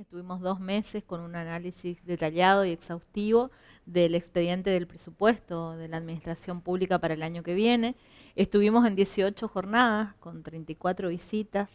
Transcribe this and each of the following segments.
Estuvimos dos meses con un análisis detallado y exhaustivo del expediente del presupuesto de la Administración Pública para el año que viene. Estuvimos en 18 jornadas con 34 visitas,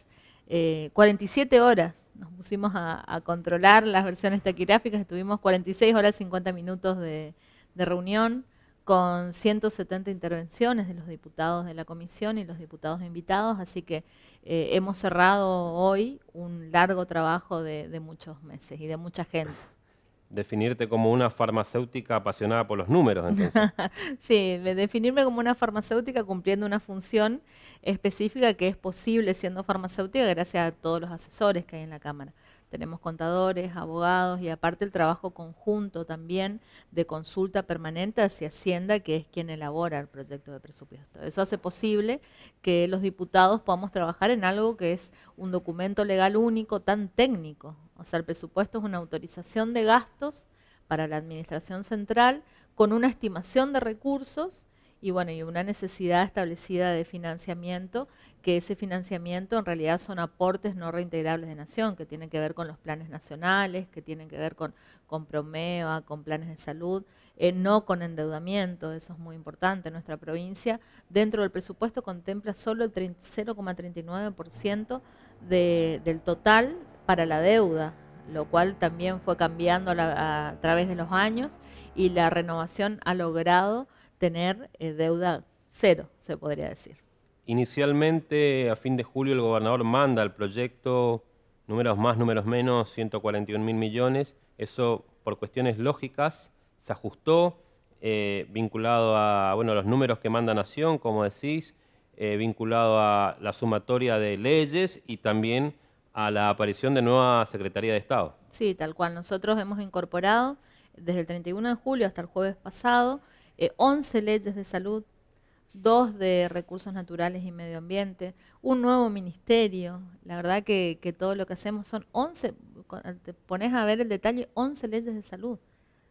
47 eh, horas nos pusimos a, controlar las versiones taquigráficas, estuvimos 46 horas 50 minutos de reunión con 170 intervenciones de los diputados de la comisión y los diputados invitados, así que eh, hemos cerrado hoy un largo trabajo de, de, muchos meses y de mucha gente. Definirte como una farmacéutica apasionada por los números, entonces. sí, definirme como una farmacéutica cumpliendo una función específica que es posible siendo farmacéutica gracias a todos los asesores que hay en la Cámara. Tenemos contadores, abogados y aparte el trabajo conjunto también de consulta permanente hacia Hacienda, que es quien elabora el proyecto de presupuesto. Eso hace posible que los diputados podamos trabajar en algo que es un documento legal único tan técnico. O sea, el presupuesto es una autorización de gastos para la Administración Central con una estimación de recursos y bueno, y una necesidad establecida de financiamiento, que ese financiamiento en realidad son aportes no reintegrables de nación, que tienen que ver con los planes nacionales, que tienen que ver con, con con planes de salud, eh, no con endeudamiento, eso es muy importante. en Nuestra provincia dentro del presupuesto contempla solo el 0,39% de, del total para la deuda, lo cual también fue cambiando a, través de los años y la renovación ha logrado tener eh, deuda cero, se podría decir. Inicialmente, a fin de julio, el gobernador manda al proyecto números más, números menos, 141 mil millones. Eso, por cuestiones lógicas, se ajustó, eh, vinculado a bueno, los números que manda Nación, como decís, eh, vinculado a la sumatoria de leyes y también a la aparición de nueva Secretaría de Estado. Sí, tal cual. Nosotros hemos incorporado desde el 31 de julio hasta el jueves pasado 11 eh, leyes de salud, dos de recursos naturales y medio ambiente, un nuevo ministerio. La verdad que, todo lo que hacemos son 11, te pones a ver el detalle, 11 leyes de salud,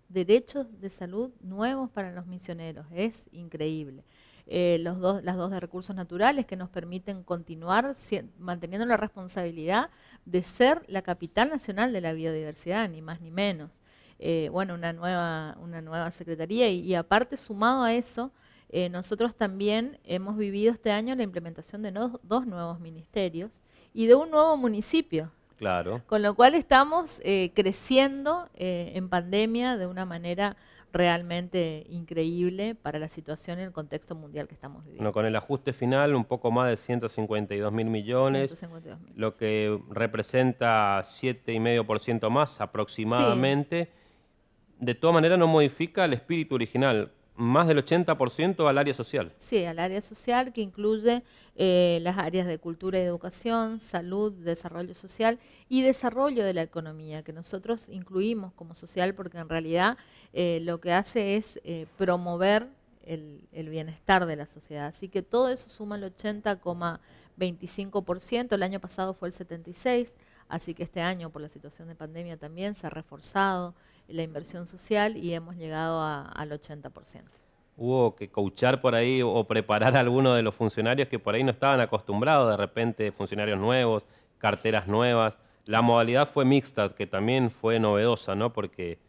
derechos de salud nuevos para los misioneros. Es increíble. Eh, los dos, las dos de recursos naturales que nos permiten continuar manteniendo la responsabilidad de ser la capital nacional de la biodiversidad, ni más ni menos. Eh, bueno, una nueva, una nueva secretaría y, aparte sumado a eso, eh, nosotros también hemos vivido este año la implementación de dos nuevos ministerios y de un nuevo municipio. Claro. Con lo cual estamos eh, creciendo en pandemia de una manera realmente increíble para la situación en el contexto mundial que estamos viviendo. Bueno, con el ajuste final, un poco más de 152 mil millones, lo que representa 7,5% más aproximadamente de toda manera no modifica el espíritu original, más del 80% al área social. Sí, al área social que incluye eh, las áreas de cultura y educación, salud, desarrollo social y desarrollo de la economía, que nosotros incluimos como social porque en realidad eh, lo que hace es eh, promover el, el, bienestar de la sociedad. Así que todo eso suma el 80,25%, el año pasado fue el 76%, así que este año por la situación de pandemia también se ha reforzado la inversión social y hemos llegado al 80%. Hubo que coachar por ahí o preparar a algunos de los funcionarios que por ahí no estaban acostumbrados, de repente funcionarios nuevos, carteras nuevas. La modalidad fue mixta, que también fue novedosa, ¿no? Porque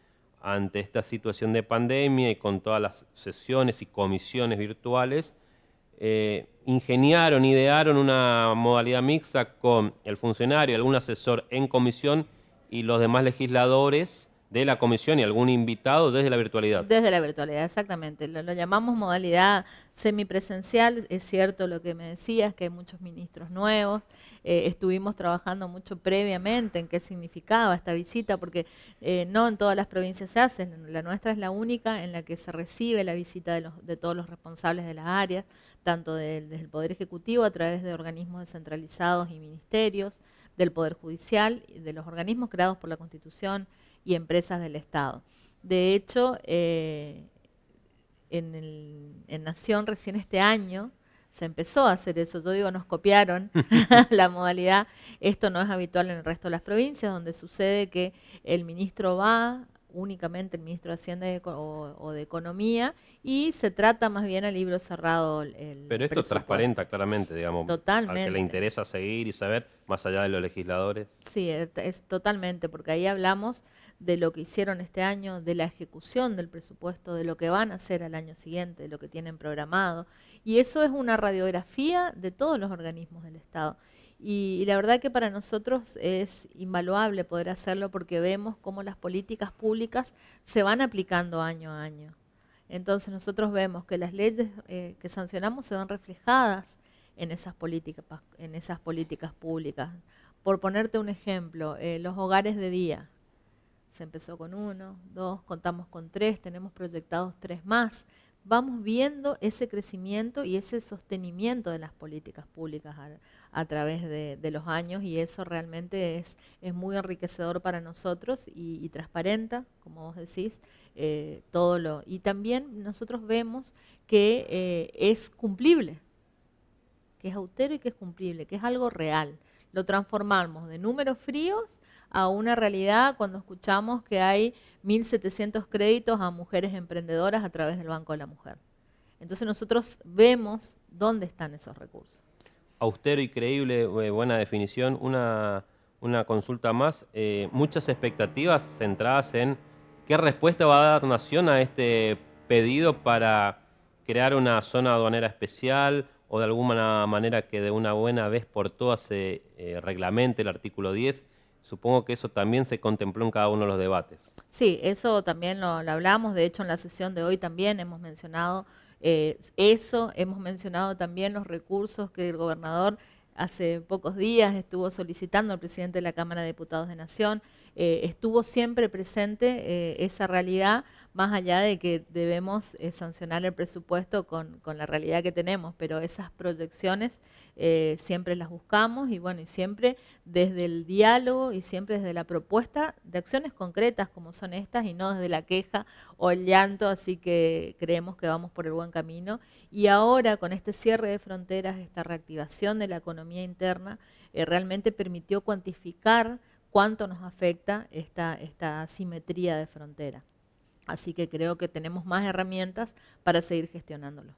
ante esta situación de pandemia y con todas las sesiones y comisiones virtuales, eh, ingeniaron, idearon una modalidad mixta con el funcionario, algún asesor en comisión y los demás legisladores de la comisión y algún invitado desde la virtualidad. Desde la virtualidad, exactamente. Lo, llamamos modalidad semipresencial. Es cierto lo que me decías, que hay muchos ministros nuevos. Eh, estuvimos trabajando mucho previamente en qué significaba esta visita, porque eh, no en todas las provincias se hace. La nuestra es la única en la que se recibe la visita de, todos los responsables de las áreas, tanto del desde el Poder Ejecutivo a través de organismos descentralizados y ministerios, del Poder Judicial, de los organismos creados por la Constitución y empresas del Estado. De hecho, eh, en, el, en, Nación recién este año se empezó a hacer eso. Yo digo, nos copiaron la modalidad. Esto no es habitual en el resto de las provincias, donde sucede que el ministro va únicamente el ministro de Hacienda o, de Economía y se trata más bien al libro cerrado. El Pero esto transparente, claramente, digamos, totalmente. al que le interesa seguir y saber más allá de los legisladores. Sí, es totalmente, porque ahí hablamos de lo que hicieron este año, de la ejecución del presupuesto, de lo que van a hacer al año siguiente, de lo que tienen programado. Y eso es una radiografía de todos los organismos del Estado. Y, la verdad que para nosotros es invaluable poder hacerlo porque vemos cómo las políticas públicas se van aplicando año a año. Entonces nosotros vemos que las leyes eh, que sancionamos se van reflejadas en esas políticas, públicas. Por ponerte un ejemplo, eh, los hogares de día, se empezó con uno, dos, contamos con tres, tenemos proyectados tres más. Vamos viendo ese crecimiento y ese sostenimiento de las políticas públicas a, través de, los años y eso realmente es, muy enriquecedor para nosotros y, transparenta, como vos decís, eh, todo lo... Y también nosotros vemos que eh, es cumplible, que es austero y que es cumplible, que es algo real. Lo transformamos de números fríos a una realidad cuando escuchamos que hay 1.700 créditos a mujeres emprendedoras a través del Banco de la Mujer. Entonces nosotros vemos dónde están esos recursos. Austero y creíble, eh, buena definición. Una, consulta más. Eh, muchas expectativas centradas en qué respuesta va a dar Nación a este pedido para crear una zona aduanera especial o de alguna manera que de una buena vez por todas se eh, reglamente el artículo 10 Supongo que eso también se contempló en cada uno de los debates. Sí, eso también lo, hablamos, de hecho en la sesión de hoy también hemos mencionado eh, eso, hemos mencionado también los recursos que el gobernador hace pocos días estuvo solicitando al presidente de la Cámara de Diputados de Nación. Eh, estuvo siempre presente eh, esa realidad, más allá de que debemos eh, sancionar el presupuesto con, con, la realidad que tenemos, pero esas proyecciones siempre las buscamos y bueno, y siempre desde el diálogo y siempre desde la propuesta de acciones concretas como son estas y no desde la queja o el llanto, así que creemos que vamos por el buen camino. Y ahora con este cierre de fronteras, esta reactivación de la economía interna, realmente permitió cuantificar cuánto nos afecta esta, simetría de frontera. Así que creo que tenemos más herramientas para seguir gestionándolo.